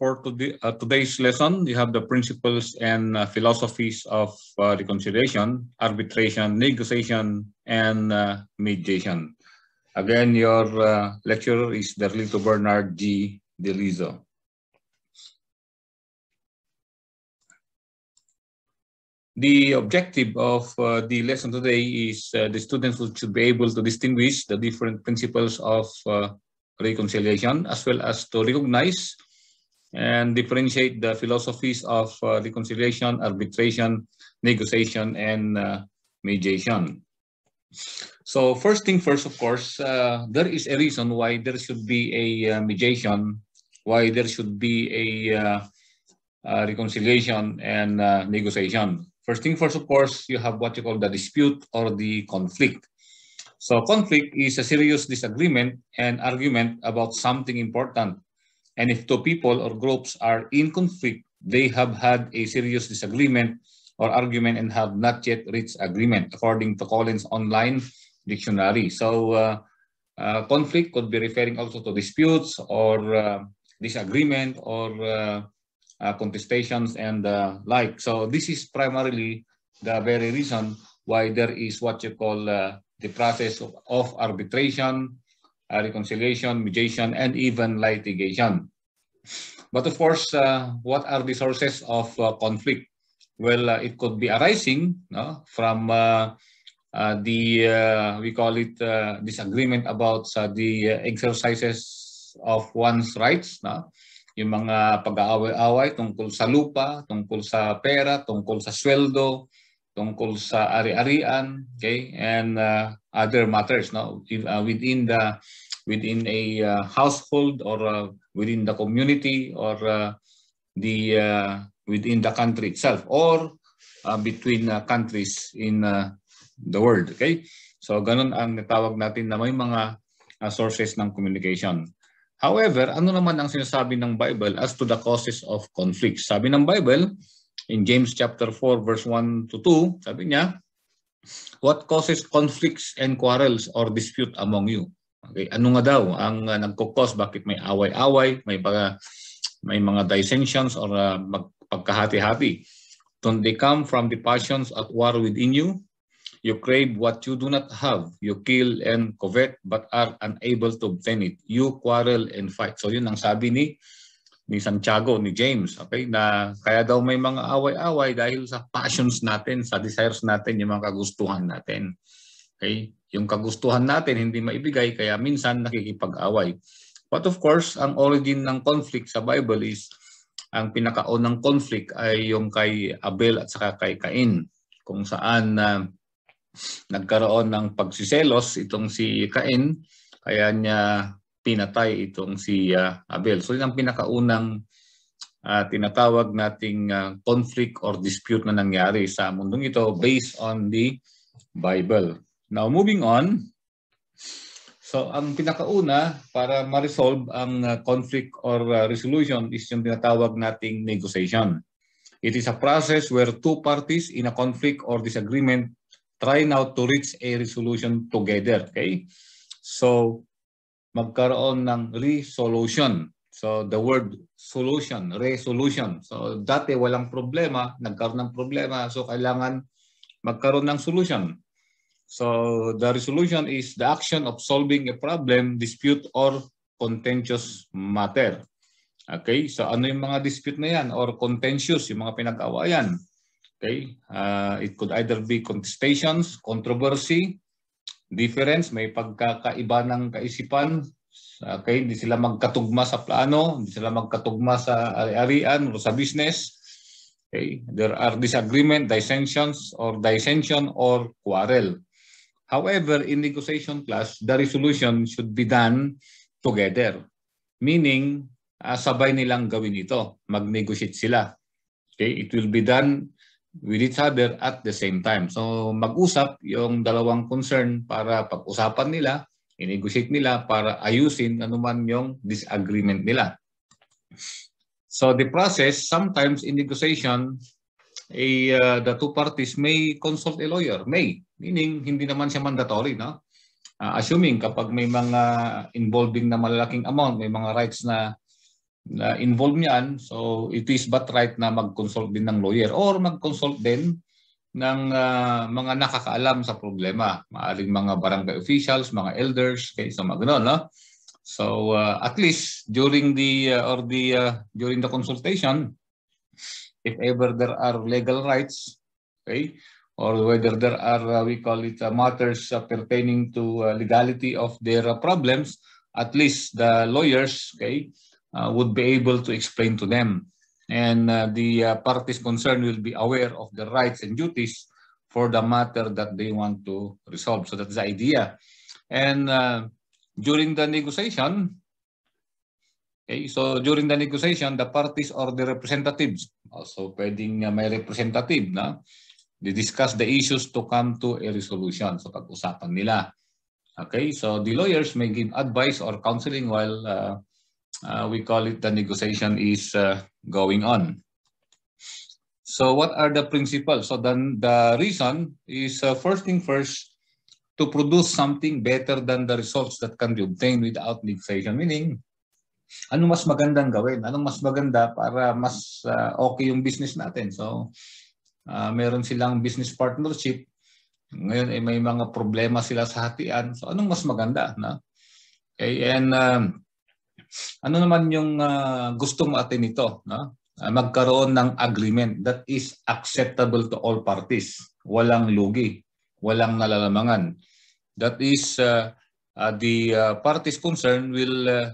for today, uh, today's lesson, you have the principles and uh, philosophies of uh, reconciliation, arbitration, negotiation, and uh, mediation. Again, your uh, lecturer is Darlito Bernard G. Delizo. The objective of uh, the lesson today is the students should be able to distinguish the different principles of reconciliation as well as to recognize and differentiate the philosophies of uh, reconciliation, arbitration, negotiation, and uh, mediation. So first thing first, of course, uh, there is a reason why there should be a uh, mediation, why there should be a uh, uh, reconciliation and negotiation. First thing first, of course, you have what you call the dispute or the conflict. So conflict is a serious disagreement and argument about something important and if two people or groups are in conflict, they have had a serious disagreement or argument and have not yet reached agreement, according to Collins Online Dictionary. So uh, uh, conflict could be referring also to disputes or uh, disagreement or uh, uh, contestations and uh, like. So this is primarily the very reason why there is what you call the process of, of arbitration uh, reconciliation, mediation, and even litigation. But of course, uh, what are the sources of uh, conflict? Well, uh, it could be arising no, from uh, uh the, uh, we call it uh, disagreement about the exercises of one's rights. No? Yung mga pag-aaway-away tungkol sa lupa, tungkol sa pera, tungkol sa sweldo, tungkol sa ari-arian, okay, and other matters no, within the within a uh, household or uh, within the community or uh, the uh, within the country itself or uh, between uh, countries in uh, the world okay so ganun ang natawag natin na may mga uh, sources ng communication however ano naman ang sinasabi ng bible as to the causes of conflict sabi ng bible in James chapter 4 verse 1 to 2 sabi niya what causes conflicts and quarrels or dispute among you Okay, ano nga daw ang uh, nagkukos bakit may away-away, may mga may mga dissensions or uh, ah, magpagkahati-hati? Don't they come from the passions at war within you? You crave what you do not have. You kill and covet but are unable to obtain it. You quarrel and fight. So yun ang sabi ni ni Santiago, ni James, okay? Na kaya daw may mga away-away dahil sa passions natin, sa desires natin, yung mga kagustuhan natin. Okay? Yung kagustuhan natin hindi maibigay kaya minsan nakikipag-away. But of course, ang origin ng conflict sa Bible is ang pinakaunang conflict ay yung kay Abel at saka kay Cain kung saan uh, nagkaroon ng pagsiselos itong si Cain kaya niya pinatay itong si uh, Abel. So yun ang pinakaunang uh, tinatawag nating uh, conflict or dispute na nangyari sa mundong ito based on the Bible. Now, moving on. So, ang pinakauna para ma-resolve ang uh, conflict or uh, resolution is yung tinatawag nating negotiation. It is a process where two parties in a conflict or disagreement try now to reach a resolution together. Okay? So, magkaroon ng resolution. So, the word solution, resolution. So, dati walang problema, nagkaroon ng problema. So, kailangan magkaroon ng solution. So the resolution is the action of solving a problem, dispute, or contentious matter. Okay, so ano yung mga dispute na yan or contentious, yung mga pinag-awayan. Okay, uh, it could either be contestations, controversy, difference, may pagkakaiba ng kaisipan. Okay, hindi sila magkatugma sa plano, hindi sila magkatugma sa ari-arian o sa business. Okay, there are disagreement, dissensions, or dissension or quarrel. However, in negotiation class, the resolution should be done together. Meaning, uh, sabay nilang gawin ito. Mag-negotiate sila. Okay? It will be done with each other at the same time. So mag-usap yung dalawang concern para pag-usapan nila, i-negotiate nila para ayusin anuman yung disagreement nila. So the process, sometimes in negotiation, a, uh, eh, ah, the two parties may consult a lawyer, may. Meaning, hindi naman siya mandatory. No? Uh, assuming kapag may mga involving na malalaking amount, may mga rights na na involved niyan, so it is but right na mag-consult din ng lawyer or mag-consult din ng uh, mga nakakaalam sa problema. Maaring mga barangay officials, mga elders, kay sa mga ganun, no? So uh, at least during the uh, or the uh, during the consultation if ever there are legal rights, okay? or whether there are, uh, we call it, uh, matters pertaining to uh, legality of their problems, at least the lawyers okay, would be able to explain to them. And the parties concerned will be aware of the rights and duties for the matter that they want to resolve. So that's the idea. And uh, during the negotiation, okay, so during the negotiation, the parties or the representatives, also pwedeng uh, may representative na, They discuss the issues to come to a resolution. So pag-usapan nila. Okay, so the lawyers may give advice or counseling while uh, uh, we call it the negotiation is uh, going on. So what are the principles? So then the reason is uh, first thing first, to produce something better than the results that can be obtained without negotiation. Meaning, ano mas magandang gawin? Anong mas maganda para mas uh, okay yung business natin? So uh, meron silang business partnership, ngayon ay eh, may mga problema sila sa hatian. So anong mas maganda? Na? Okay, eh, and uh, ano naman yung uh, ah, gusto mo atin ito? Na? Uh, magkaroon ng agreement that is acceptable to all parties. Walang lugi, walang nalalamangan. That is, uh, uh, the uh, parties concerned will uh,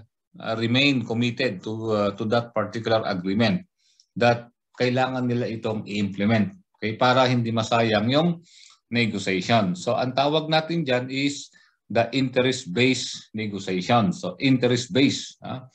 remain committed to, uh, to that particular agreement that kailangan nila itong i-implement okay, para hindi masayang yung negotiation. So ang tawag natin dyan is the interest-based negotiation. So interest-based. Ah.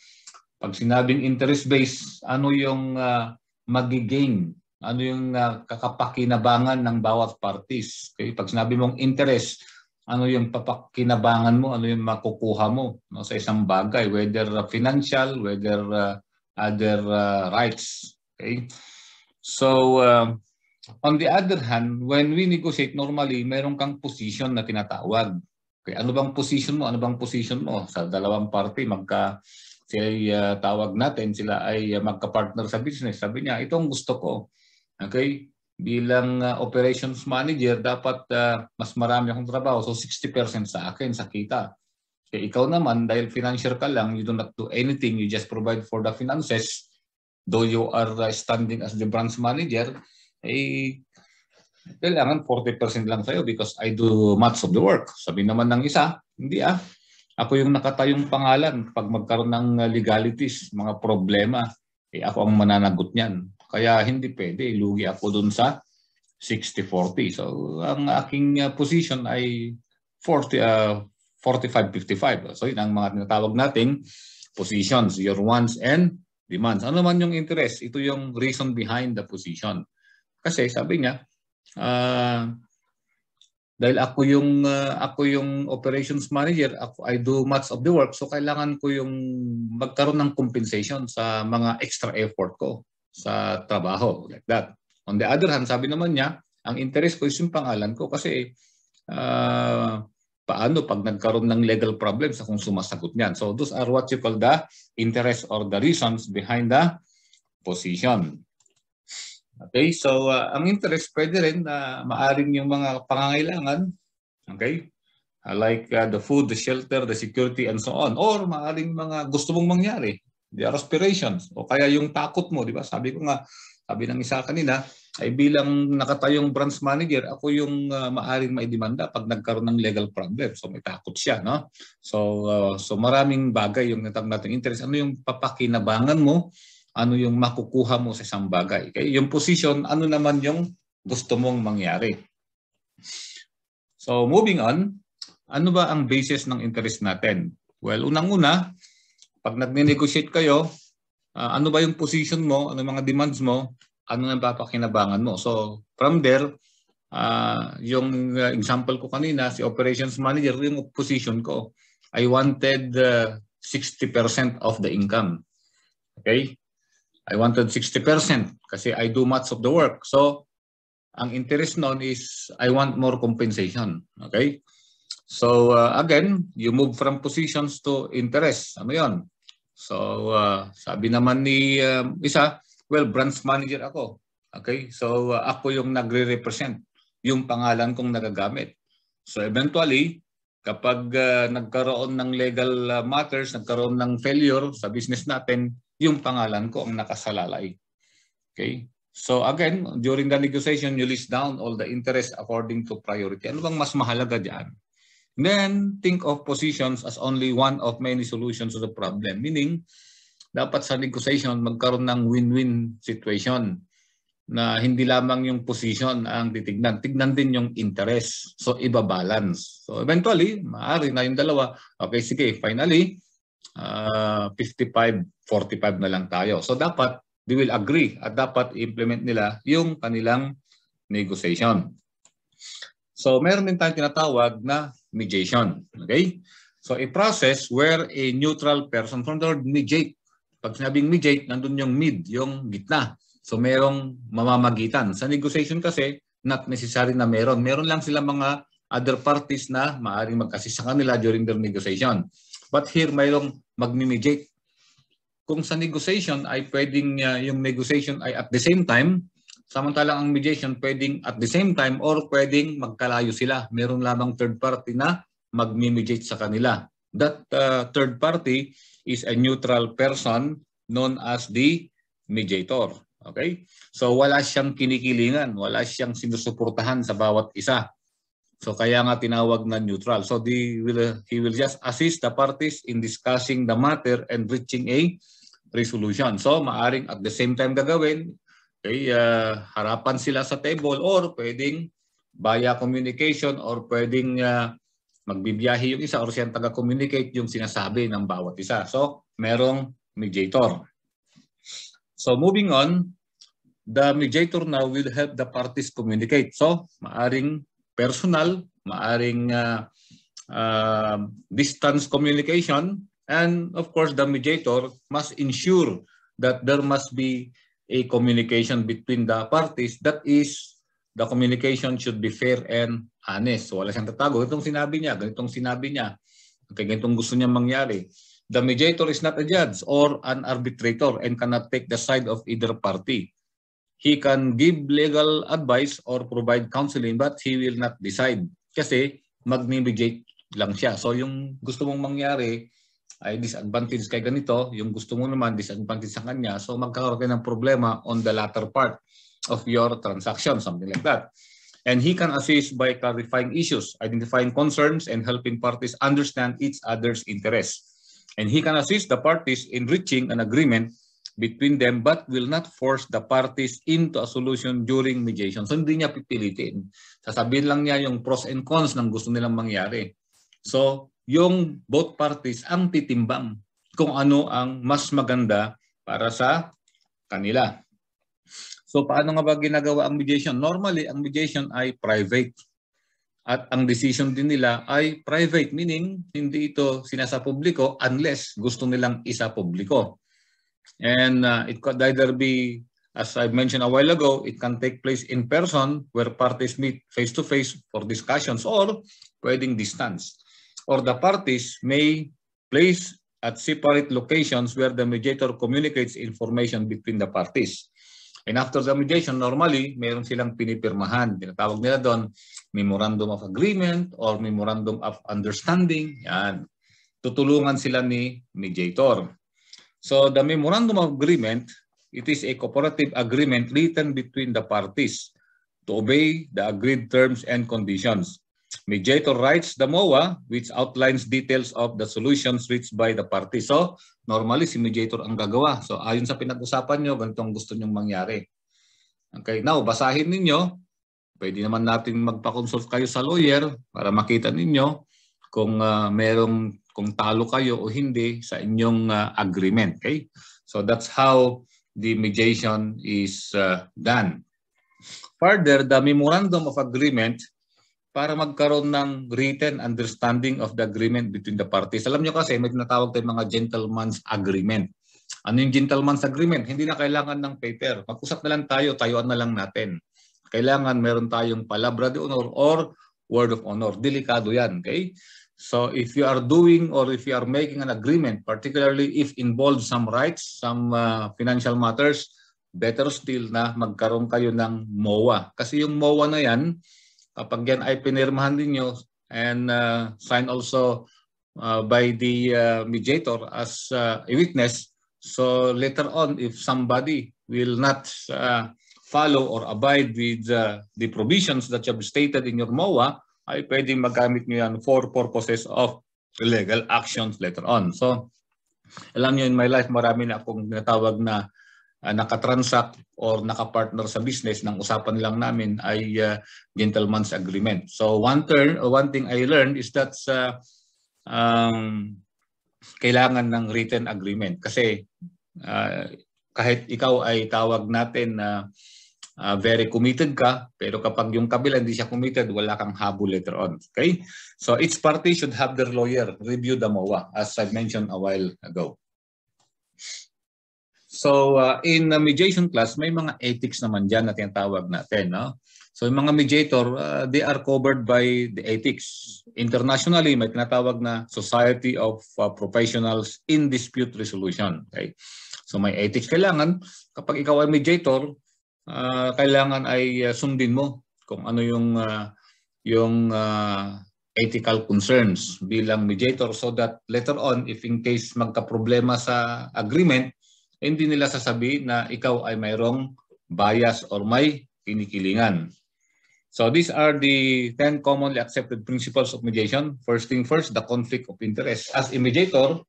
Pag sinabing interest-based, ano yung uh, magigain? Ano yung uh, kakapakinabangan ng bawat parties? Okay? Pag sinabi mong interest, ano yung papakinabangan mo, ano yung makukuha mo no, sa isang bagay, whether ah, financial, whether uh, other uh, rights. Okay? So, um, on the other hand, when we negotiate normally, meron kang position na tinatawag. Okay, ano bang position mo? Ano bang position mo? Sa dalawang party, magka sila uh, tawag natin, sila ay uh, magka-partner sa business. Sabi niya, itong gusto ko. Okay? Bilang uh, operations manager, dapat uh, mas marami akong trabaho. So 60% sa akin, sa kita. Okay, ikaw naman, dahil financier ka lang, you do not do anything. You just provide for the finances though you are uh, standing as the branch manager, eh, kailangan 40% lang sa'yo because I do much of the work. Sabi naman ng isa, hindi ah. Ako yung nakatayong pangalan pag magkaroon ng uh, legalities, mga problema, eh ako ang mananagot niyan. Kaya hindi pwede, lugi ako dun sa 60-40. So ang aking uh, position ay 40, uh, 45-55. So yun ang mga tinatawag nating positions, your ones and demands. Ano man yung interest, ito yung reason behind the position. Kasi sabi niya, uh, dahil ako yung uh, ako yung operations manager, ako I do much of the work, so kailangan ko yung magkaroon ng compensation sa mga extra effort ko sa trabaho like that. On the other hand, sabi naman niya, ang interest ko is yung pangalan ko kasi uh, paano pag nagkaroon ng legal problem sa kung sumasagot niyan. So those are what you call the interest or the reasons behind the position. Okay, so uh, ang interest pwede rin na uh, maaring yung mga pangangailangan. Okay? Uh, like uh, the food, the shelter, the security, and so on. Or maaring mga gusto mong mangyari. The aspirations. O kaya yung takot mo, di ba? Sabi ko nga, sabi ng isa kanina, ay bilang nakatayong branch manager, ako yung uh, maaring maidemanda pag nagkaroon ng legal problem. So may takot siya, no? So uh, so maraming bagay yung natag natin interest. Ano yung papakinabangan mo? Ano yung makukuha mo sa isang bagay? Okay? Yung position, ano naman yung gusto mong mangyari? So moving on, ano ba ang basis ng interest natin? Well, unang-una, pag nagne-negotiate kayo, uh, ano ba yung position mo, ano yung mga demands mo, ano na papakinabangan mo. So from there, uh, yung uh, example ko kanina, si operations manager, yung position ko, I wanted uh, ah, 60% of the income. Okay? I wanted 60% kasi I do much of the work. So, ang interest noon is I want more compensation. Okay? So, uh, again, you move from positions to interest. Ano yun? So, uh, sabi naman ni um, isa, Well, branch manager ako. Okay? So uh, ako yung nagre-represent yung pangalan kong nagagamit. So eventually, kapag uh, nagkaroon ng legal uh, matters, nagkaroon ng failure sa business natin, yung pangalan ko ang nakasalalay. Okay? So again, during the negotiation, you list down all the interests according to priority. Ano bang mas mahalaga diyan? Then, think of positions as only one of many solutions to the problem. Meaning, dapat sa negotiation magkaroon ng win-win situation na hindi lamang yung position ang titignan, tignan din yung interest. So, ibabalance. So, eventually, maaari na yung dalawa. Okay, sige, finally, uh, ah, 55-45 na lang tayo. So, dapat they will agree at dapat implement nila yung kanilang negotiation. So, meron din tayong tinatawag na mediation. Okay? So, a process where a neutral person from the word mediate pag sinabing mediate, nandun yung mid, yung gitna. So merong mamamagitan. Sa negotiation kasi, not necessary na meron. Meron lang sila mga other parties na maaaring magkasisa sa kanila during their negotiation. But here, mayroong mag-mediate. Kung sa negotiation ay pwedeng uh, yung negotiation ay at the same time, samantalang ang mediation pwedeng at the same time or pwedeng magkalayo sila. Meron lamang third party na mag-mediate sa kanila. That uh, third party is a neutral person known as the mediator. Okay? So wala siyang kinikilingan, wala siyang sinusuportahan sa bawat isa. So kaya nga tinawag na neutral. So the, will, he will just assist the parties in discussing the matter and reaching a resolution. So maaring at the same time gagawin, okay, uh, harapan sila sa table or pwedeng via communication or pwedeng uh, magbibiyahe yung isa or siyang taga-communicate yung sinasabi ng bawat isa. So, merong mediator. So, moving on, the mediator now will help the parties communicate. So, maaring personal, maaring uh, uh, distance communication, and of course, the mediator must ensure that there must be a communication between the parties. That is, the communication should be fair and honest. So, wala siyang tatago. Ganitong sinabi niya, ganitong sinabi niya. Okay, ganitong gusto niya mangyari. The mediator is not a judge or an arbitrator and cannot take the side of either party. He can give legal advice or provide counseling but he will not decide kasi mag-mediate lang siya. So yung gusto mong mangyari ay disadvantage kay ganito, yung gusto mo naman disadvantage sa kanya. So magkakaroon ng problema on the latter part of your transaction, something like that and he can assist by clarifying issues, identifying concerns, and helping parties understand each other's interests. And he can assist the parties in reaching an agreement between them but will not force the parties into a solution during mediation. So hindi niya pipilitin. Sasabihin lang niya yung pros and cons ng gusto nilang mangyari. So yung both parties ang titimbang kung ano ang mas maganda para sa kanila. So paano nga ba ginagawa ang mediation? Normally, ang mediation ay private. At ang decision din nila ay private, meaning hindi ito sinasa publiko unless gusto nilang isa publiko. And uh, it could either be, as I mentioned a while ago, it can take place in person where parties meet face-to-face -face for discussions or pwedeng distance. Or the parties may place at separate locations where the mediator communicates information between the parties. And after the mediation, normally, meron silang pinipirmahan. Tinatawag nila doon, Memorandum of Agreement or Memorandum of Understanding. Yan. Tutulungan sila ni mediator. So the Memorandum of Agreement, it is a cooperative agreement written between the parties to obey the agreed terms and conditions. Mediator writes the MOA which outlines details of the solutions reached by the party. So, normally si mediator ang gagawa. So, ayon sa pinag-usapan nyo, ganito ang gusto nyong mangyari. Okay, now basahin ninyo. Pwede naman natin magpa-consult kayo sa lawyer para makita ninyo kung uh, merong kung talo kayo o hindi sa inyong uh, agreement. Okay? So that's how the mediation is uh, done. Further, the memorandum of agreement para magkaroon ng written understanding of the agreement between the parties. Alam nyo kasi, may tinatawag tayong mga gentleman's agreement. Ano yung gentleman's agreement? Hindi na kailangan ng paper. Mag-usap na lang tayo, tayuan na lang natin. Kailangan meron tayong palabra de honor or word of honor. Delikado yan, okay? So if you are doing or if you are making an agreement, particularly if involves some rights, some uh, financial matters, better still na magkaroon kayo ng MOA. Kasi yung MOA na yan, Kapag yan ay pinirmahan ninyo and uh, signed also uh, by the uh, mediator as uh, a witness, so later on, if somebody will not uh, follow or abide with uh, the provisions that you have stated in your MOA, ay pwede magamit niyo yan for purposes of legal actions later on. So, alam niyo in my life, marami na akong natawag na uh, nakatransact or nakapartner sa business ng usapan lang namin ay uh, gentleman's agreement. So one turn, one thing I learned is that sa uh, um, kailangan ng written agreement kasi uh, kahit ikaw ay tawag natin na uh, uh, very committed ka, pero kapag yung kabila hindi siya committed, wala kang habol later on. Okay? So each party should have their lawyer review the MOA as I mentioned a while ago. So uh, in uh, mediation class, may mga ethics naman dyan na tinatawag natin. No? So yung mga mediator, uh, they are covered by the ethics. Internationally, may tinatawag na Society of uh, Professionals in Dispute Resolution. Okay? So may ethics kailangan. Kapag ikaw ay mediator, uh, kailangan ay uh, sundin mo kung ano yung uh, yung uh, ethical concerns bilang mediator so that later on if in case magka-problema sa agreement hindi nila sasabi na ikaw ay mayroong bias or may kinikilingan. So these are the 10 commonly accepted principles of mediation. First thing first, the conflict of interest. As a mediator,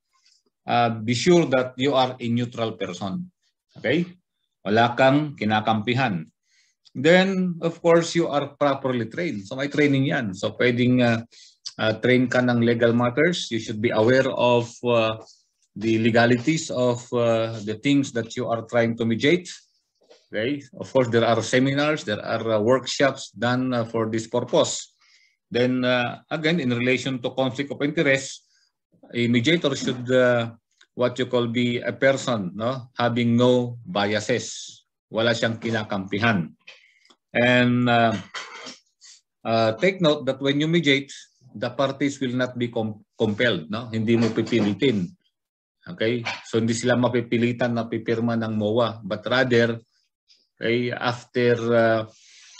uh, be sure that you are a neutral person. Okay? Wala kang kinakampihan. Then, of course, you are properly trained. So may training yan. So pwedeng uh, uh, train ka ng legal matters. You should be aware of uh, the legalities of uh, the things that you are trying to mediate. Okay? Of course, there are seminars, there are uh, workshops done uh, for this purpose. Then uh, again, in relation to conflict of interest, a mediator should uh, what you call be a person no? having no biases. Wala siyang kinakampihan. And uh, take note that when you mediate, the parties will not be com compelled. No? Hindi mo pipilitin Okay? So hindi sila mapipilitan na pipirma ng MOA but rather okay, after uh,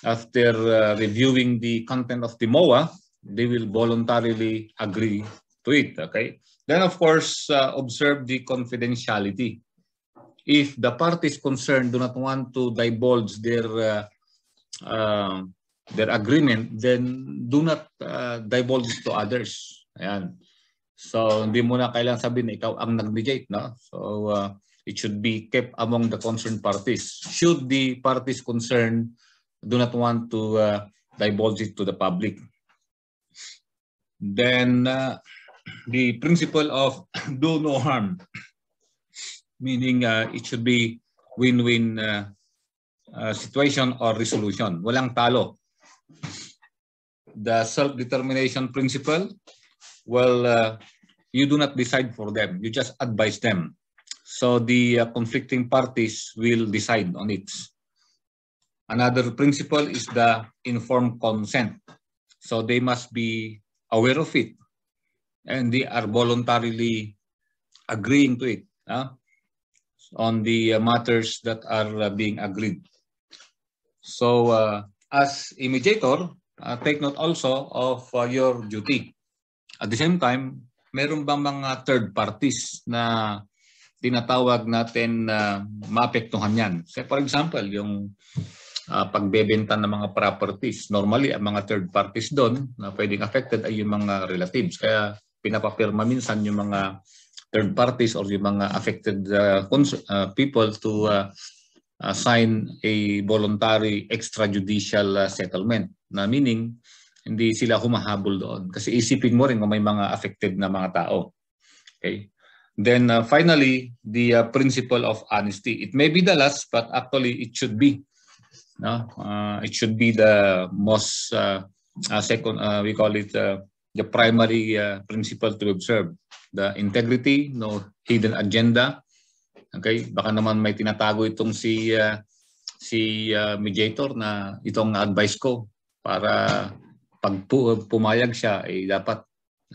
after uh, reviewing the content of the MOA, they will voluntarily agree to it. Okay? Then of course, uh, observe the confidentiality. If the parties concerned do not want to divulge their uh, uh, their agreement, then do not uh, divulge to others. Ayan. So hindi mo na kailangan sabihin na ikaw ang nag-mediate. No? So uh, it should be kept among the concerned parties. Should the parties concerned do not want to uh, divulge it to the public. Then uh, the principle of do no harm, meaning uh, it should be win-win uh, uh, situation or resolution. Walang talo. The self-determination principle, well, uh, you do not decide for them. You just advise them. So the uh, conflicting parties will decide on it. Another principle is the informed consent. So they must be aware of it and they are voluntarily agreeing to it uh, on the uh, matters that are uh, being agreed. So uh, as mediator, uh, take note also of your duty. At the same time, meron bang mga third parties na tinatawag natin na uh, maapektuhan yan? Say for example, yung uh, pagbebenta ng mga properties. Normally, ang mga third parties doon na pwedeng affected ay yung mga relatives. Kaya pinapapirma minsan yung mga third parties or yung mga affected uh, uh, people to uh, uh, sign a voluntary extrajudicial uh, settlement na meaning hindi sila humahabol doon. Kasi isipin mo rin kung may mga affected na mga tao. Okay? Then uh, finally, the uh, principle of honesty. It may be the last, but actually it should be. No? Uh, it should be the most, uh, uh, second, uh, we call it uh, the primary uh, principle to observe. The integrity, no hidden agenda. Okay? Baka naman may tinatago itong si, uh, si uh, mediator na itong advice ko para pag pumayag siya, eh, dapat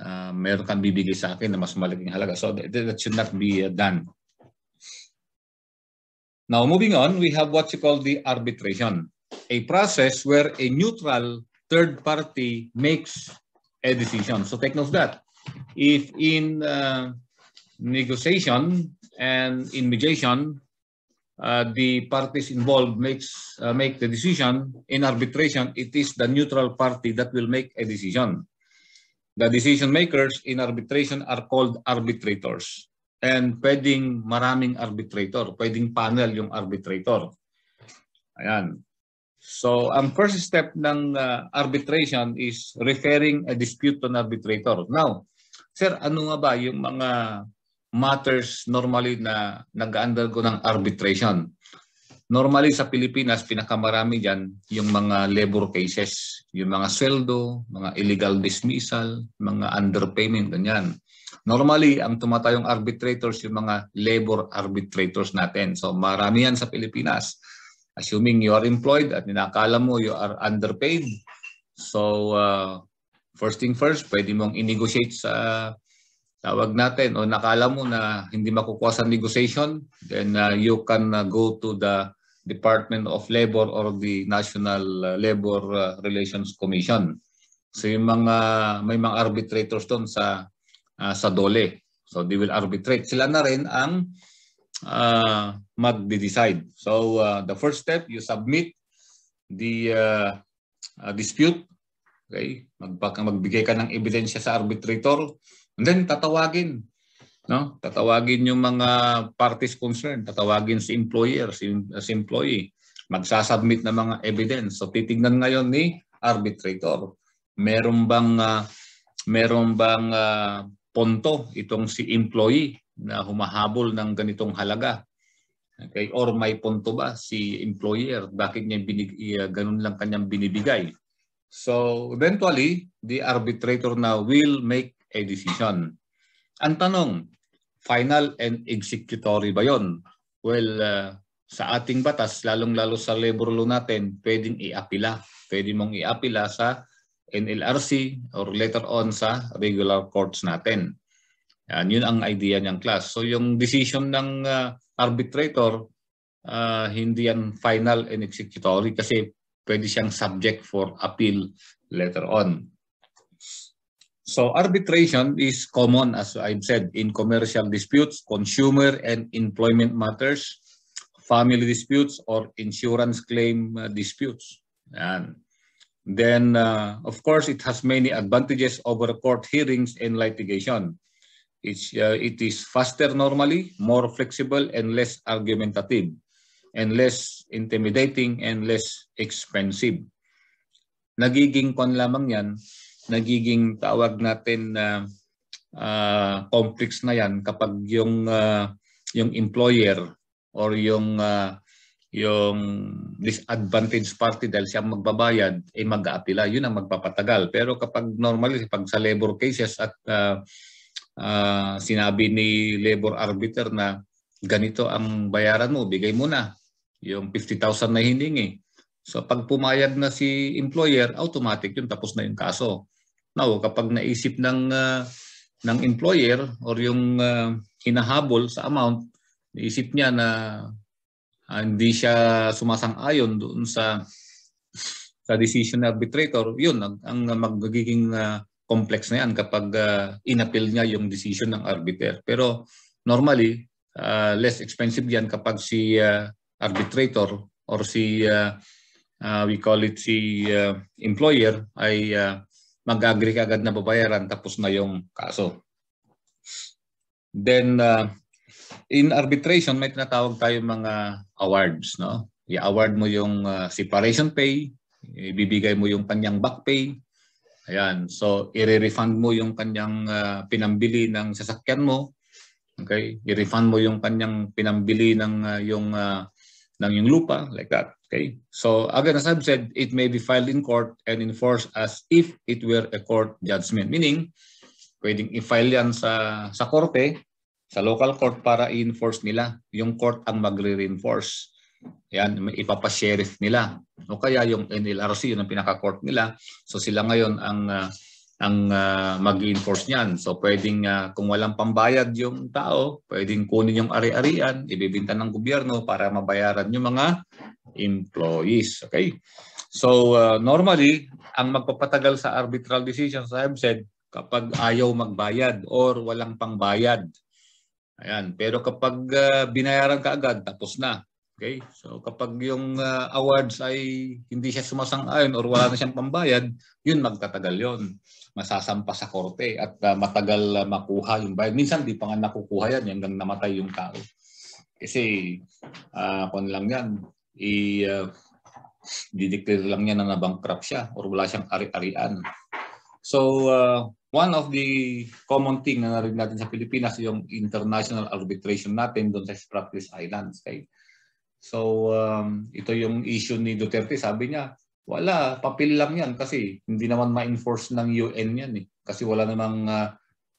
uh, meron kang bibigay sa akin na mas malaking halaga. So that, that should not be uh, done. Now, moving on, we have what you call the arbitration, a process where a neutral third party makes a decision. So take note of that. If in uh, negotiation and in mediation, uh, the parties involved makes uh, make the decision in arbitration it is the neutral party that will make a decision the decision makers in arbitration are called arbitrators and pwedeng maraming arbitrator pwedeng panel yung arbitrator ayan so ang first step ng uh, arbitration is referring a dispute to an arbitrator now sir ano nga ba yung mga matters normally na nag-undergo ng arbitration. Normally sa Pilipinas, pinakamarami dyan yung mga labor cases, yung mga sweldo, mga illegal dismissal, mga underpayment, ganyan. Normally, ang tumatayong arbitrators yung mga labor arbitrators natin. So marami yan sa Pilipinas. Assuming you are employed at ninakala mo you are underpaid, so uh, first thing first, pwede mong i-negotiate sa tawag natin o nakala mo na hindi makukuha sa negotiation, then uh, you can uh, go to the Department of Labor or the National uh, Labor uh, Relations Commission. So yung mga may mga arbitrators doon sa uh, sa DOLE. So they will arbitrate. Sila na rin ang uh, magde-decide. So uh, the first step, you submit the uh, uh, dispute. Okay? Magpaka magbigay ka ng ebidensya sa arbitrator. And then tatawagin. No? Tatawagin yung mga parties concerned. Tatawagin si employer, si, si employee. Magsasubmit na mga evidence. So titingnan ngayon ni arbitrator. Meron bang uh, meron bang uh, ah, ponto itong si employee na humahabol ng ganitong halaga? Okay, or may punto ba si employer? Bakit niya binig, uh, ganun lang kanyang binibigay? So eventually, the arbitrator now will make a decision. Ang tanong, final and executory ba yon? Well, uh, sa ating batas, lalong-lalo sa labor law natin, pwedeng iapila. Pwede mong iapila sa NLRC or later on sa regular courts natin. Yan, yun ang idea niyang class. So yung decision ng uh, arbitrator, uh, hindi yan final and executory kasi pwede siyang subject for appeal later on. So arbitration is common, as I've said, in commercial disputes, consumer and employment matters, family disputes, or insurance claim uh, disputes. And then, uh, of course, it has many advantages over court hearings and litigation. It's, uh, it is faster normally, more flexible, and less argumentative, and less intimidating, and less expensive. Nagiging kon lamang yan nagiging tawag natin na uh, uh, complex na yan kapag yung uh, yung employer or yung uh, yung disadvantaged party dahil siya magbabayad ay eh, mag-aapila yun ang magpapatagal pero kapag normally pag sa labor cases at uh, uh, sinabi ni labor arbiter na ganito ang bayaran mo bigay mo na yung 50,000 na hiningi so pag pumayag na si employer automatic yun tapos na yung kaso Now, kapag naisip ng uh, ng employer or yung uh, hinahabol sa amount, naisip niya na uh, hindi siya sumasang-ayon doon sa sa decision ng arbitrator, yun ang, ang magiging uh, complex na yan kapag uh, inapil niya yung decision ng arbiter. Pero normally, uh, less expensive yan kapag si uh, arbitrator or si uh, uh, we call it si uh, employer ay uh, mag-agree ka agad na babayaran tapos na yung kaso. Then uh, in arbitration may tinatawag tayong mga awards, no? I-award mo yung uh, separation pay, ibibigay mo yung kanyang back pay. Ayan, so i-refund mo yung kanyang uh, pinambili ng sasakyan mo. Okay? I-refund mo yung kanyang pinambili ng uh, yung uh, ng yung lupa like that. Okay, so again, as I've said, it may be filed in court and enforced as if it were a court judgment. Meaning, pwedeng i-file yan sa, sa korte, sa local court para i-enforce nila. Yung court ang magre-reinforce. Yan, ipapasheriff nila. O kaya yung NLRC, yun ang pinaka-court nila. So sila ngayon ang uh, ang uh, ah, mag-enforce niyan. So pwedeng uh, kung walang pambayad yung tao, pwedeng kunin yung ari-arian, ibibinta ng gobyerno para mabayaran yung mga employees. Okay? So, uh, normally, ang magpapatagal sa arbitral decisions, I have said, kapag ayaw magbayad or walang pangbayad. Ayan. Pero kapag uh, binayaran ka agad, tapos na. Okay? So, kapag yung uh, awards ay hindi siya sumasang-ayon or wala na siyang pambayad, yun magtatagal yun. Masasampa sa korte at uh, matagal uh, makuha yung bayad. Minsan, di pa nga nakukuha yan hanggang namatay yung tao. Kasi, uh, kung lang yan, i uh, dideclare lang niya na nabankrupt siya or wala siyang ari-arian. So, uh, one of the common thing na narinig natin sa Pilipinas yung international arbitration natin doon sa Spratlys Islands. Okay? So, um, ito yung issue ni Duterte. Sabi niya, wala, papel lang yan kasi hindi naman ma-enforce ng UN yan eh. Kasi wala namang uh,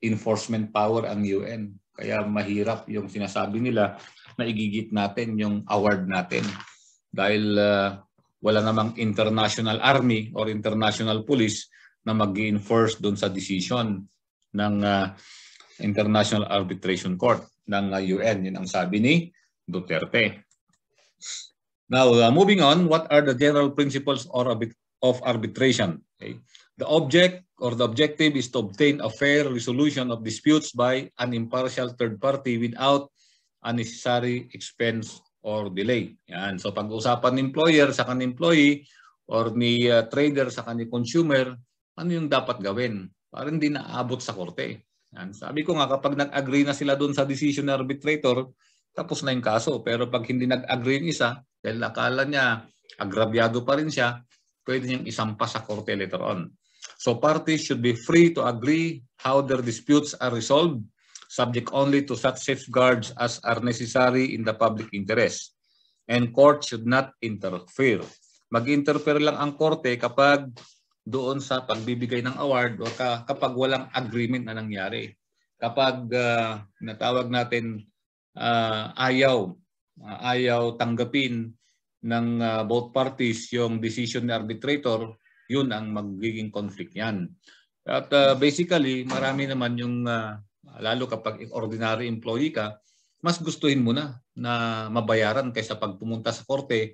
enforcement power ang UN. Kaya mahirap yung sinasabi nila na igigit natin yung award natin dahil uh, wala namang international army or international police na mag enforce doon sa decision ng uh, International Arbitration Court ng uh, UN. Yun ang sabi ni Duterte. Now, uh, moving on, what are the general principles or of arbitration? Okay. The object or the objective is to obtain a fair resolution of disputes by an impartial third party without unnecessary expense or delay. Yan. So pag-usapan ni employer sa kanyang employee or ni uh, trader sa kanyang consumer, ano yung dapat gawin para hindi naabot sa korte. Yan. Sabi ko nga kapag nag-agree na sila doon sa decision arbitrator, tapos na yung kaso. Pero pag hindi nag-agree isa, dahil akala niya agrabyado pa rin siya, pwede niyang isampa sa korte later on. So parties should be free to agree how their disputes are resolved subject only to such safeguards as are necessary in the public interest. And court should not interfere. Mag-interfere lang ang korte kapag doon sa pagbibigay ng award o kapag walang agreement na nangyari. Kapag uh, natawag natin uh, ayaw, uh, ayaw tanggapin ng uh, both parties yung decision ni arbitrator, yun ang magiging conflict yan. At uh, basically, marami naman yung uh, lalo kapag ordinary employee ka, mas gustuhin mo na na mabayaran kaysa pag pumunta sa korte,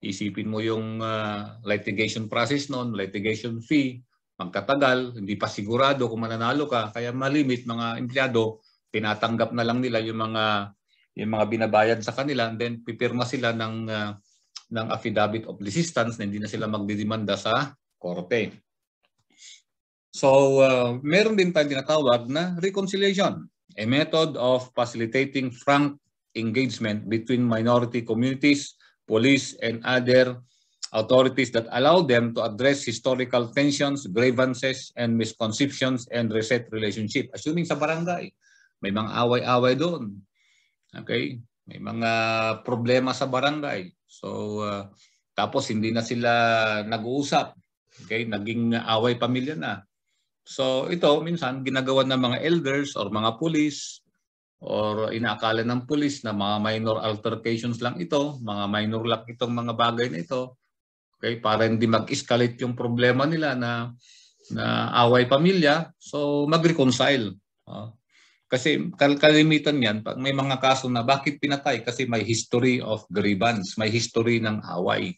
isipin mo yung uh, litigation process noon, litigation fee, magkatagal, hindi pa sigurado kung mananalo ka, kaya malimit mga empleyado, tinatanggap na lang nila yung mga yung mga binabayad sa kanila and then pipirma sila ng uh, ng affidavit of resistance na hindi na sila magdidemanda sa korte. So, uh, meron din tayong tinatawag na reconciliation, a method of facilitating frank engagement between minority communities, police, and other authorities that allow them to address historical tensions, grievances, and misconceptions and reset relationship. Assuming sa barangay, may mga away-away doon. Okay? May mga problema sa barangay. So, uh, tapos hindi na sila nag-uusap. Okay? Naging away pamilya na. So ito minsan ginagawa ng mga elders or mga pulis or inaakala ng pulis na mga minor altercations lang ito, mga minor lang itong mga bagay na ito. Okay, para hindi mag-escalate yung problema nila na na away pamilya, so mag-reconcile. Uh, kasi kal kalimitan yan, pag may mga kaso na bakit pinatay? Kasi may history of grievance, may history ng away.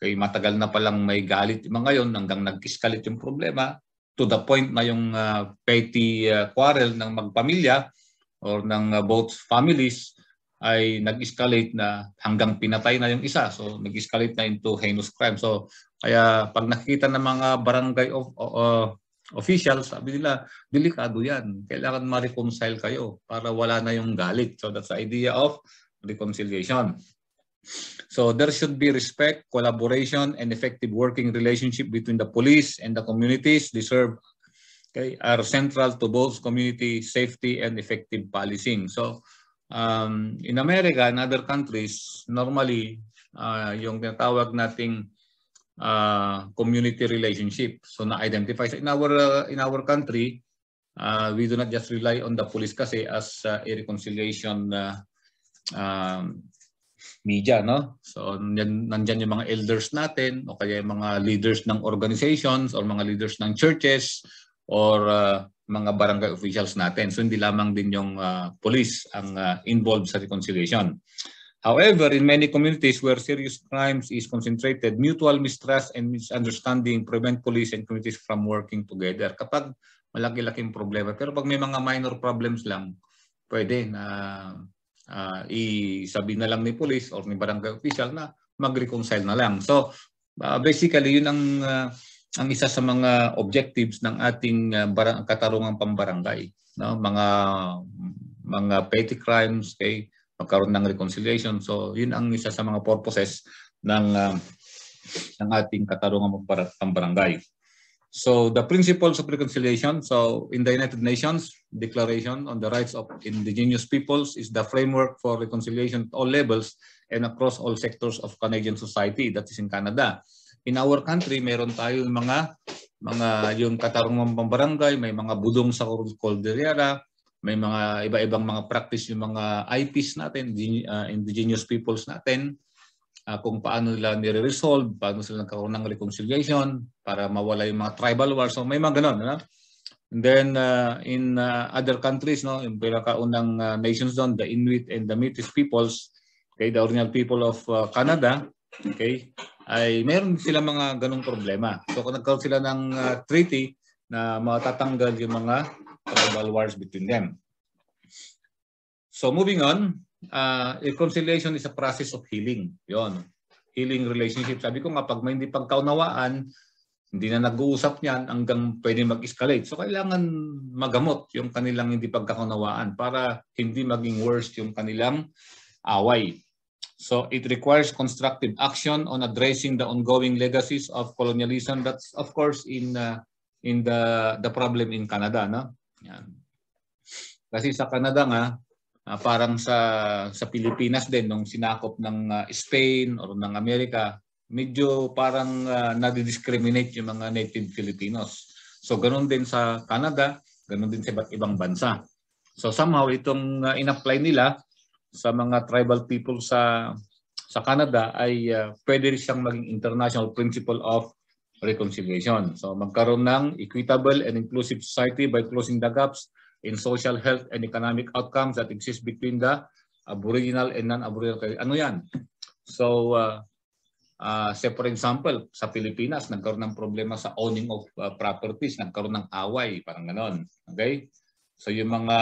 Kay matagal na palang may galit. Mga ngayon, hanggang nag-escalate yung problema, to the point na yung uh, petty uh, quarrel ng magpamilya or ng uh, both families ay nag-escalate na hanggang pinatay na yung isa. So nag-escalate na into heinous crime. So kaya pag nakikita ng mga barangay of, uh, officials, sabi nila, delikado yan. Kailangan ma-reconcile kayo para wala na yung galit. So that's the idea of reconciliation. So there should be respect, collaboration, and effective working relationship between the police and the communities they serve okay, are central to both community safety and effective policing. So um, in America and other countries, normally uh, yung tinatawag nating uh, community relationship. So na-identify. In our, uh, in our country, uh, we do not just rely on the police kasi as uh, a reconciliation uh, um, media, no? So, nandyan, nandyan yung mga elders natin o kaya yung mga leaders ng organizations or mga leaders ng churches or uh, mga barangay officials natin. So, hindi lamang din yung uh, police ang uh, involved sa reconciliation. However, in many communities where serious crimes is concentrated, mutual mistrust and misunderstanding prevent police and communities from working together. Kapag malaki-laking problema. Pero pag may mga minor problems lang, pwede na uh, isabi na lang ni police or ni barangay official na mag-reconcile na lang. So uh, basically yun ang uh, ang isa sa mga objectives ng ating uh, barang, katarungang pambarangay, no? Mga mga petty crimes kay magkaroon ng reconciliation. So yun ang isa sa mga purposes ng uh, ng ating katarungang pambarangay. So the principles of reconciliation, so in the United Nations Declaration on the Rights of Indigenous Peoples is the framework for reconciliation at all levels and across all sectors of Canadian society, that is in Canada. In our country, meron tayo yung mga, mga yung katarungang pambarangay, may mga budong sa Cordillera, may mga iba-ibang mga practice yung mga IPs natin, uh, indigenous peoples natin uh, kung paano nila nire-resolve, paano sila nagkaroon ng reconciliation para mawala yung mga tribal wars. So may mga ganun. No? And then uh, in uh, other countries, no, yung pinakaunang uh, nations doon, the Inuit and the Métis peoples, okay, the original people of uh, Canada, okay, ay meron sila mga ganung problema. So kung nagkaroon sila ng uh, treaty na matatanggal yung mga tribal wars between them. So moving on, uh, reconciliation is a process of healing. Yon. Healing relationship. Sabi ko nga, pag may hindi pagkaunawaan, hindi na nag-uusap niyan hanggang pwede mag-escalate. So kailangan magamot yung kanilang hindi pagkakaunawaan para hindi maging worse yung kanilang away. So it requires constructive action on addressing the ongoing legacies of colonialism. That's of course in uh, in the the problem in Canada, no? Yan. Kasi sa Canada nga, uh, parang sa sa Pilipinas din nung sinakop ng uh, Spain or ng Amerika, medyo parang uh, nadidiscriminate yung mga native Filipinos. So ganun din sa Canada, ganun din sa iba't ibang bansa. So somehow itong uh, in nila sa mga tribal people sa sa Canada ay uh, pwede rin siyang maging international principle of reconciliation. So magkaroon ng equitable and inclusive society by closing the gaps in social health and economic outcomes that exist between the Aboriginal and non-Aboriginal. Ano yan? So, uh, uh, say for example, sa Pilipinas, nagkaroon ng problema sa owning of uh, properties, nagkaroon ng away, parang ganon. Okay? So yung mga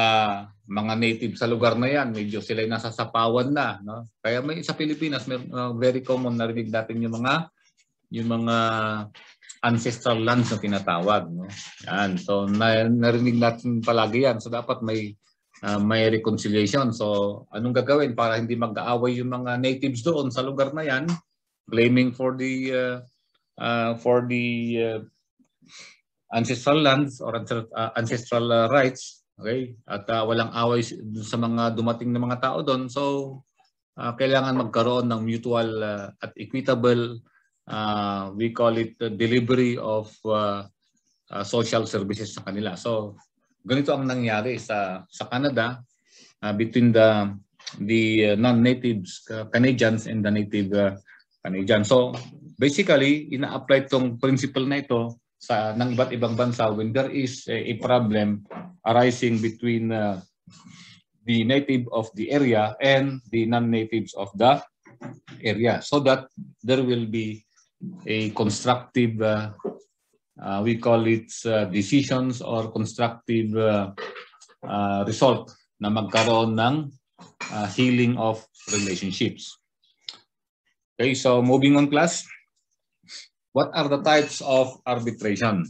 mga native sa lugar na yan, medyo sila ay nasa sapawan na, no? Kaya may sa Pilipinas, may, uh, very common narinig natin yung mga yung mga ancestral lands na tinatawag. No? Yan. So na, narinig natin palagi yan. So dapat may uh, may reconciliation. So anong gagawin para hindi mag-aaway yung mga natives doon sa lugar na yan? Blaming for the uh, uh, for the uh, ancestral lands or ancestral, uh, ancestral uh, rights. Okay? At uh, walang away sa mga dumating na mga tao doon. So uh, kailangan magkaroon ng mutual uh, at equitable uh, we call it the delivery of uh, uh, social services sa kanila. So ganito ang nangyari sa sa Canada uh, between the the uh, non-natives uh, Canadians and the native uh, Canadians. So basically, ina-apply tong principle na ito sa ng iba't ibang bansa when there is a, a problem arising between uh, the native of the area and the non-natives of the area so that there will be a constructive, uh, uh, we call it uh, decisions or constructive result na magkaroon ng healing of relationships. Okay, so moving on class. What are the types of arbitration?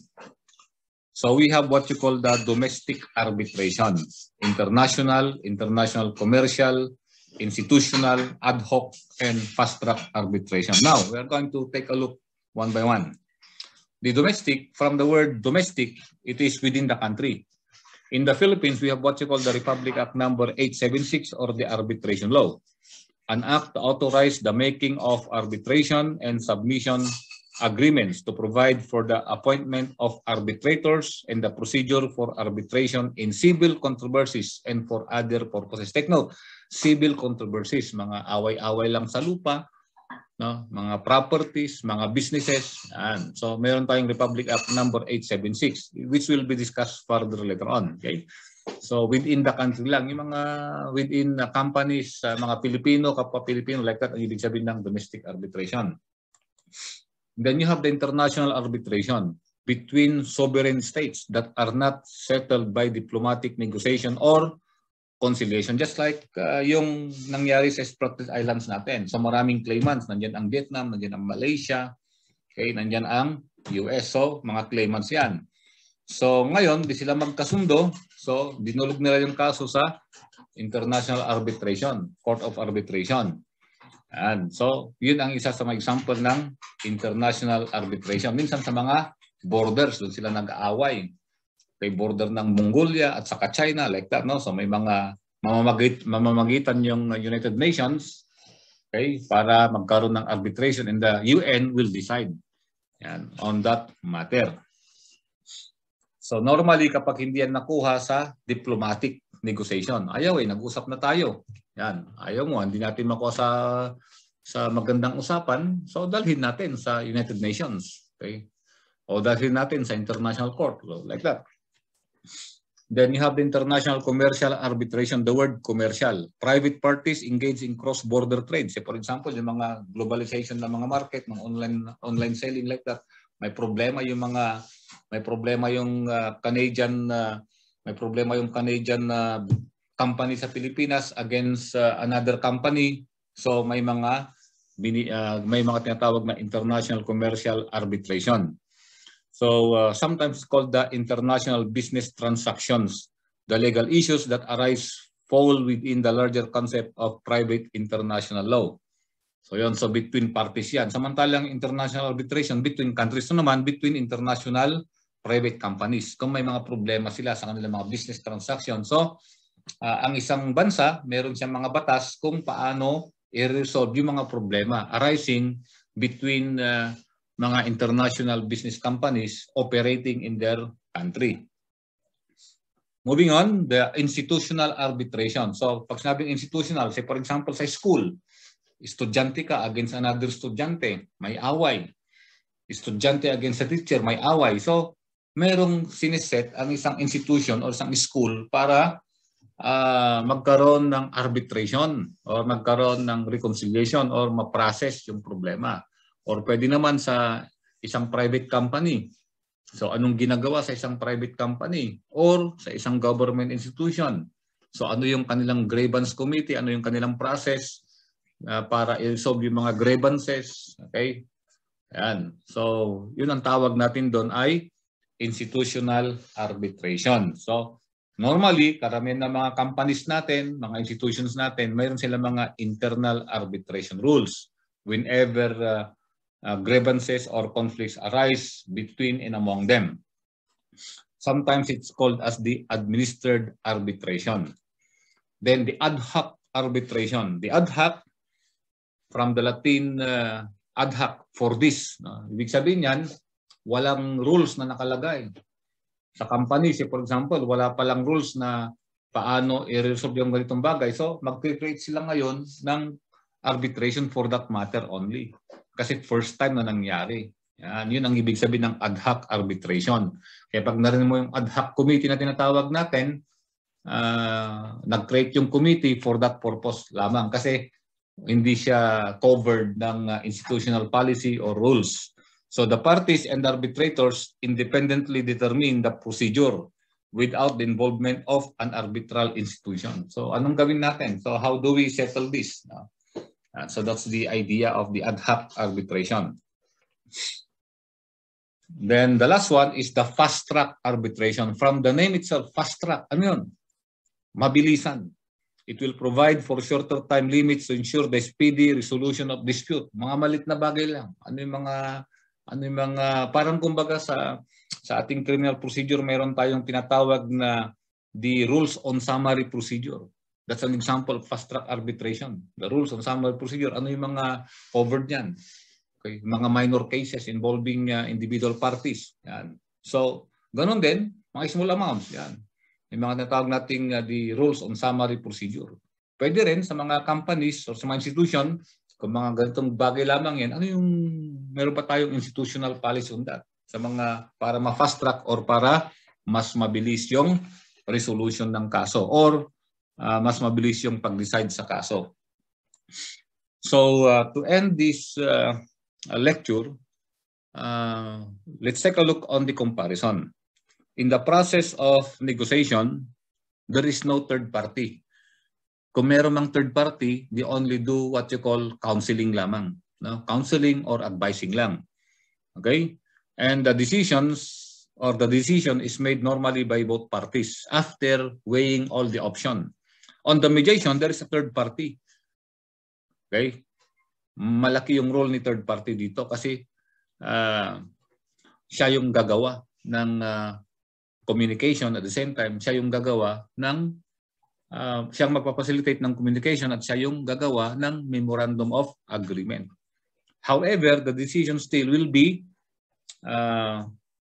So we have what you call the domestic arbitration, international, international commercial, institutional, ad hoc, and fast-track arbitration. Now, we're going to take a look one by one. The domestic, from the word domestic, it is within the country. In the Philippines, we have what you call the Republic Act number 876 or the arbitration law, an act authorized the making of arbitration and submission agreements to provide for the appointment of arbitrators and the procedure for arbitration in civil controversies and for other purposes. Take note, civil controversies, mga away-away lang sa lupa, no? mga properties, mga businesses. And so meron tayong Republic Act number 876 which will be discussed further later on. Okay? So within the country lang, yung mga within the companies, uh, mga Pilipino, kapwa Pilipino, like that, ang ibig sabihin ng domestic arbitration. Then you have the international arbitration between sovereign states that are not settled by diplomatic negotiation or conciliation. Just like uh, yung nangyari sa Spratly Islands natin. Sa so maraming claimants, nandyan ang Vietnam, nandyan ang Malaysia, okay, nandyan ang US. So, mga claimants yan. So, ngayon, di sila magkasundo. So, dinulog nila yung kaso sa International Arbitration, Court of Arbitration. And So, yun ang isa sa mga example ng international arbitration. Minsan sa mga borders, doon sila nag-aaway. May border ng Mongolia at saka China, like that. No? So, may mga mamamagit, mamamagitan yung United Nations okay, para magkaroon ng arbitration and the UN will decide yan, on that matter. So normally kapag hindi yan nakuha sa diplomatic negotiation, ayaw eh, nag-usap na tayo. Yan, ayaw mo, hindi natin makuha sa sa magandang usapan, so dalhin natin sa United Nations. Okay? O dalhin natin sa International Court, like that. Then you have the International Commercial Arbitration, the word commercial. Private parties engage in cross-border trade. So for example, yung mga globalization ng mga market, mga online online selling like that, may problema yung mga may problema yung uh, Canadian uh, may problema yung Canadian uh, company sa Pilipinas against uh, another company. So may mga bini, uh, may mga tinatawag na international commercial arbitration. So uh, sometimes called the international business transactions. The legal issues that arise fall within the larger concept of private international law. So yon so between parties yan. Samantalang international arbitration between countries so naman between international private companies kung may mga problema sila sa kanilang mga business transaction. So uh, ang isang bansa, meron siyang mga batas kung paano i-resolve yung mga problema arising between uh, mga international business companies operating in their country. Moving on, the institutional arbitration. So, pag sinabing institutional, say for example sa school, estudyante ka against another estudyante, may away. Estudyante against a teacher, may away. So, merong siniset ang isang institution or isang school para uh, magkaroon ng arbitration or magkaroon ng reconciliation or ma-process yung problema. Or pwede naman sa isang private company. So anong ginagawa sa isang private company or sa isang government institution? So ano yung kanilang grievance committee, ano yung kanilang process uh, para i-solve yung mga grievances, okay? Ayan. So yun ang tawag natin doon ay institutional arbitration. So Normally, karamihan ng mga companies natin, mga institutions natin, mayroon sila mga internal arbitration rules whenever uh, uh, grievances or conflicts arise between and among them. Sometimes it's called as the administered arbitration. Then the ad hoc arbitration. The ad hoc, from the Latin uh, ad hoc for this. No? Ibig sabihin yan, walang rules na nakalagay sa company. Say for example, wala palang rules na paano i-resolve yung ganitong bagay. So mag-create sila ngayon ng arbitration for that matter only. Kasi first time na nangyari. Yan, yun ang ibig sabihin ng ad hoc arbitration. Kaya pag narinig mo yung ad hoc committee na tinatawag natin, uh, nag-create yung committee for that purpose lamang. Kasi hindi siya covered ng uh, institutional policy or rules. So the parties and arbitrators independently determine the procedure without the involvement of an arbitral institution. So anong gawin natin? So how do we settle this? Uh, so that's the idea of the ad hoc arbitration. Then the last one is the fast track arbitration. From the name itself, fast track, ano yun? Mabilisan. It will provide for shorter time limits to ensure the speedy resolution of dispute. Mga malit na bagay lang. Ano yung mga ano yung mga parang kumbaga sa sa ating criminal procedure meron tayong tinatawag na the rules on summary procedure. That's an example of fast track arbitration. The rules on summary procedure, ano yung mga covered niyan? Okay, mga minor cases involving uh, individual parties. Yan. So, ganun din, mga small amounts. Yan. Yung mga natawag nating uh, the rules on summary procedure. Pwede rin sa mga companies or sa mga institution, kung mga ganitong bagay lamang yan, ano yung meron pa tayong institutional policy on that? Sa mga para ma-fast track or para mas mabilis yung resolution ng kaso or uh, mas mabilis yung pag-decide sa kaso. So uh, to end this uh, lecture, uh, let's take a look on the comparison. In the process of negotiation, there is no third party. Kung meron mang third party, they only do what you call counseling lamang. No? Counseling or advising lang. Okay? And the decisions or the decision is made normally by both parties after weighing all the option. On the mediation, there is a third party. Okay? Malaki yung role ni third party dito kasi uh, siya yung gagawa ng uh, communication at the same time siya yung gagawa ng uh, siyang magpapacilitate ng communication at siya yung gagawa ng memorandum of agreement. However, the decision still will be uh,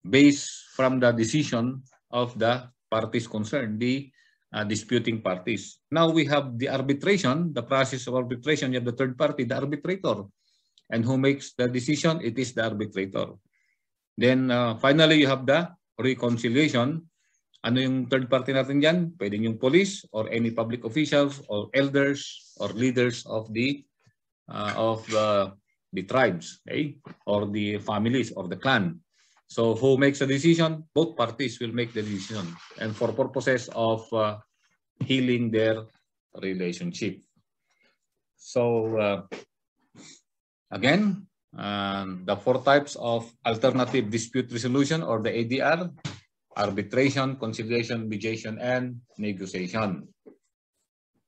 based from the decision of the parties concerned, the uh, disputing parties. Now we have the arbitration, the process of arbitration, you have the third party, the arbitrator. And who makes the decision? It is the arbitrator. Then uh, finally, you have the reconciliation Ano yung third party natin dyan? Pwede yung police or any public officials or elders or leaders of the uh, of the, uh, the tribes, okay? Or the families or the clan. So who makes the decision? Both parties will make the decision and for purposes of uh, healing their relationship. So uh, again, um, the four types of alternative dispute resolution or the ADR arbitration, conciliation, mediation, and negotiation.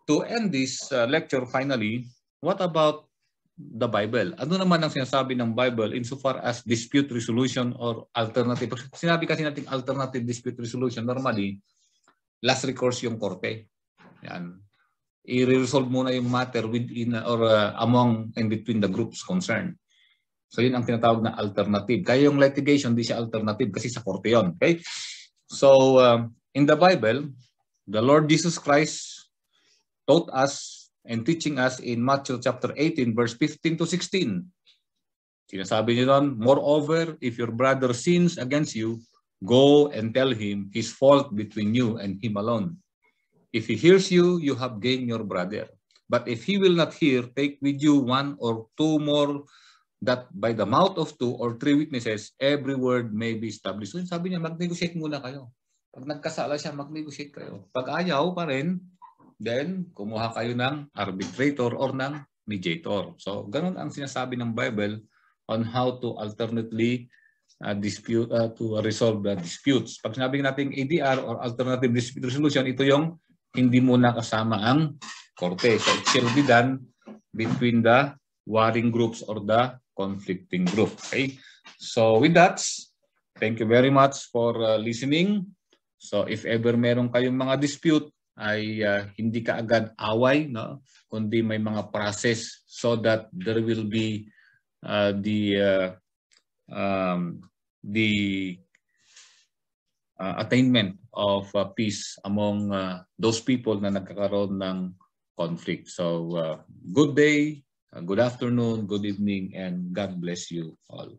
To end this uh, lecture finally, what about the Bible? Ano naman ang sinasabi ng Bible insofar as dispute resolution or alternative? Sinabi kasi natin alternative dispute resolution, normally, last recourse yung korte. Yan. I-resolve muna yung matter within or uh, among and between the groups concerned. So yun ang tinatawag na alternative. Kaya yung litigation, di siya alternative kasi sa korte yun. Okay? So um, in the Bible, the Lord Jesus Christ taught us and teaching us in Matthew chapter 18 verse 15 to 16. Sinasabi niya doon, Moreover, if your brother sins against you, go and tell him his fault between you and him alone. If he hears you, you have gained your brother. But if he will not hear, take with you one or two more that by the mouth of two or three witnesses, every word may be established. So sabi niya, mag-negotiate muna kayo. Pag nagkasala siya, mag-negotiate kayo. Pag ayaw pa rin, then kumuha kayo ng arbitrator or ng mediator. So ganun ang sinasabi ng Bible on how to alternately uh, dispute uh, to resolve the disputes. Pag sinabi natin ADR or alternative dispute resolution, ito yung hindi muna kasama ang korte. So it shall be done between the warring groups or the conflicting group. Okay? So with that, thank you very much for uh, listening. So if ever meron kayong mga dispute, ay uh, hindi ka agad away, no? kundi may mga process so that there will be uh, the uh, um, the uh, attainment of uh, peace among uh, those people na nagkakaroon ng conflict. So uh, good day, Uh, good afternoon, good evening, and God bless you all.